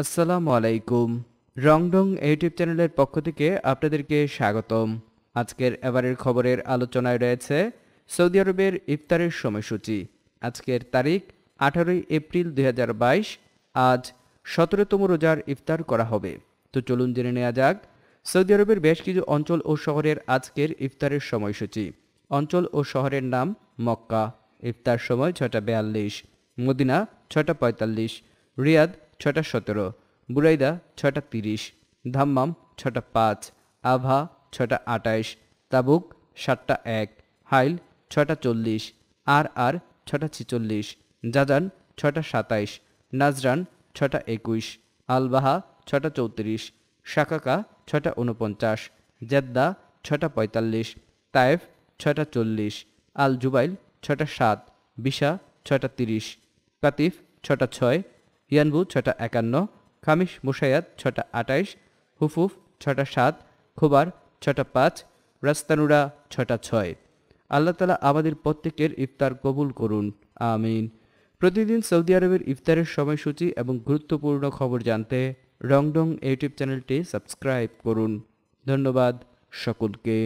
আসসালামু আলাইকুম রংডং ইউটিউব চ্যানেলের পক্ষ থেকে আপনাদেরকে স্বাগতম আজকের এবারের খবরের আলোচনায় রয়েছে সৌদি আরবের ইফতারের সময়সূচি আজকের তারিখ আঠারোই এপ্রিল দুই আজ সতেরোতম রোজার ইফতার করা হবে তো চলুন জেনে নেওয়া যাক সৌদি আরবের বেশ কিছু অঞ্চল ও শহরের আজকের ইফতারের সময়সূচি অঞ্চল ও শহরের নাম মক্কা ইফতার সময় ছটা বিয়াল্লিশ মদিনা ছটা পঁয়তাল্লিশ রিয়াদ ছটা সতেরো বুরাইদা ছটা তিরিশ ধাম্মাম ছটা পাঁচ আভা ছটা আটাইশ তাবুক সাতটা এক হাইল ছটা চল্লিশ আর আর ছটা ছিচল্লিশ জাজান ছটা সাতাইশ নাজরান ছটা একুশ আলবাহা ছটা চৌত্রিশ শাকাকা ছটা উনপঞ্চাশ জেদ্দা ছটা পঁয়তাল্লিশ তায়েফ ছটা চল্লিশ আল জুবাইল ছটা সাত বিশা ছটা তিরিশ কাতিফ ছটা ছয় ইয়ানবু ছটা একান্ন খামিশ মুশায়াত ছটা আটাইশ হুফুফ ছটা সাত খোবার ছটা পাঁচ রাস্তানুরা ছটা ছয় আল্লাহ তালা আমাদের প্রত্যেকের ইফতার কবুল করুন আমিন প্রতিদিন সৌদি আরবের ইফতারের সময়সূচি এবং গুরুত্বপূর্ণ খবর জানতে রংডং ইউটিউব চ্যানেলটি সাবস্ক্রাইব করুন ধন্যবাদ সকলকে